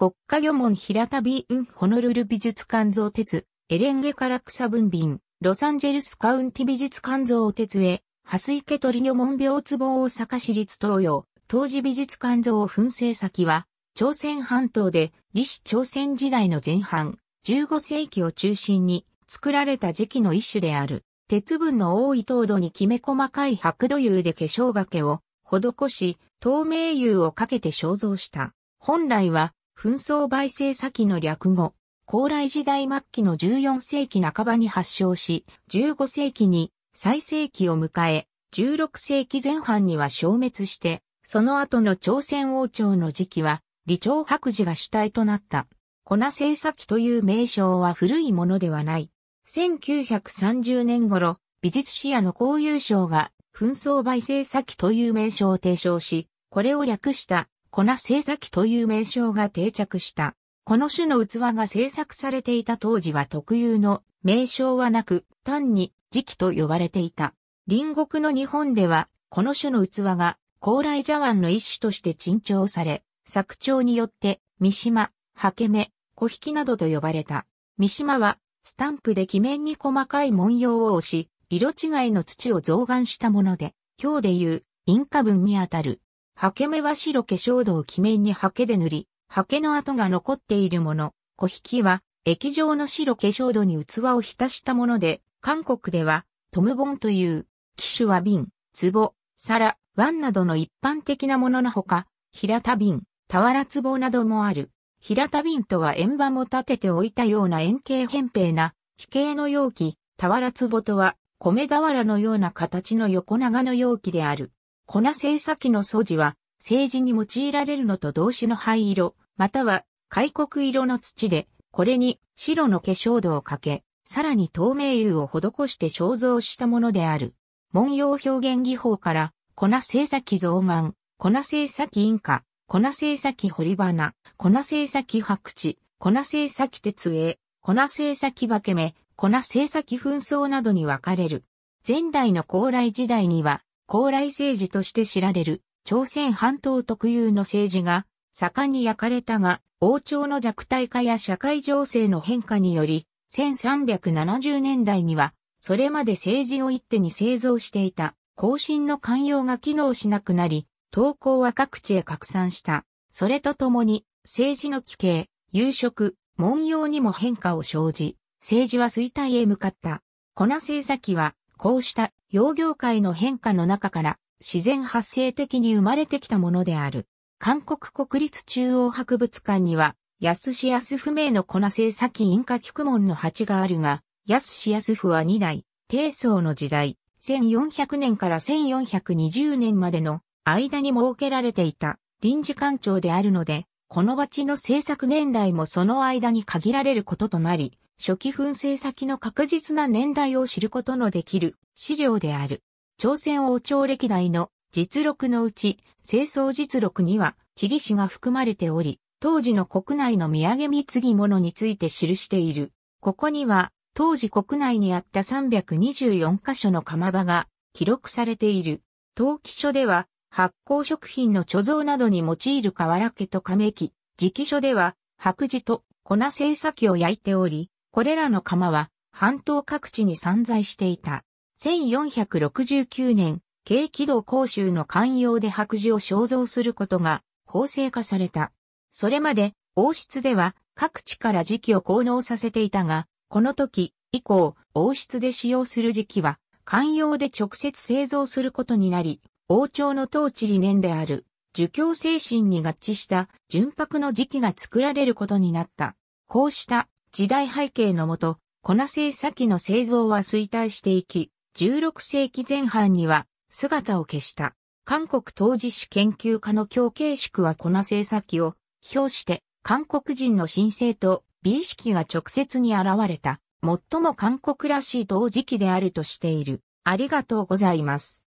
国家魚門平田ビーンホノルル美術館造鉄、エレンゲから草分瓶、ロサンジェルスカウンティ美術館造鉄へ、ハストリ魚門病壺大阪市立東洋、当時美術館造噴成先は、朝鮮半島で、李氏朝鮮時代の前半、15世紀を中心に作られた時期の一種である。鉄分の多い糖度にきめ細かい白土油で化粧がけを施し、透明油をかけて肖像した。本来は紛争売生先の略語。高麗時代末期の14世紀半ばに発祥し、15世紀に最盛期を迎え、16世紀前半には消滅して、その後の朝鮮王朝の時期は、李朝白寺が主体となった。粉製先という名称は古いものではない。1930年頃、美術史屋の公有省が紛争売生先という名称を提唱し、これを略した粉製作という名称が定着した。この種の器が製作されていた当時は特有の名称はなく、単に磁器と呼ばれていた。隣国の日本では、この種の器が高麗茶碗の一種として珍重され、作長によって三島、ハケ目、小引きなどと呼ばれた。三島は、スタンプで記面に細かい文様を押し、色違いの土を増眼したもので、今日でいう、インカ文にあたる。刷毛目は白化粧土を記面に刷毛で塗り、刷毛の跡が残っているもの。小引きは、液状の白化粧土に器を浸したもので、韓国では、トムボンという、機種は瓶、壺、皿、碗などの一般的なもののほか、平田瓶、俵壺などもある。平田瓶とは円盤を立てておいたような円形扁平な、奇形の容器、俵壺とは、米俵のような形の横長の容器である。粉製砂機の素地は、政治に用いられるのと同種の灰色、または、開国色の土で、これに白の化粧土をかけ、さらに透明油を施して肖像したものである。文様表現技法から、粉製砂機増満、粉製砂機印花、粉製砂機り花、粉製砂機白地、粉製砂機鉄営、粉製砂機化け目、粉製砂機紛争などに分かれる。前代の高麗時代には、高麗政治として知られる朝鮮半島特有の政治が盛んに焼かれたが、王朝の弱体化や社会情勢の変化により、1370年代には、それまで政治を一手に製造していた、後進の寛容が機能しなくなり、投稿は各地へ拡散した。それとともに、政治の規形、夕食、文様にも変化を生じ、政治は衰退へ向かった。粉製作はこうした洋業界の変化の中から自然発生的に生まれてきたものである。韓国国立中央博物館には、安氏安不明の粉製先印花菊門の鉢があるが、安氏安不は2代、低層の時代、1400年から1420年までの間に設けられていた臨時館長であるので、この鉢の製作年代もその間に限られることとなり、初期噴製先の確実な年代を知ることのできる資料である。朝鮮王朝歴代の実録のうち、清掃実録には、地理史が含まれており、当時の国内の土産継ぎ物について記している。ここには、当時国内にあった324箇所の釜場が記録されている。陶器書では、発酵食品の貯蔵などに用いる瓦家と亀木、磁器書では、白磁と粉製作機を焼いており、これらの窯は半島各地に散在していた。1469年、軽軌道公衆の寛容で白磁を肖像することが法制化された。それまで王室では各地から磁器を効能させていたが、この時以降、王室で使用する磁器は、寛容で直接製造することになり、王朝の統治理念である、儒教精神に合致した純白の磁器が作られることになった。こうした時代背景のもと、粉製先の製造は衰退していき、16世紀前半には姿を消した。韓国当時史研究家の教形宿は粉製先を表して韓国人の神聖と美意識が直接に現れた、最も韓国らしい陶時期であるとしている。ありがとうございます。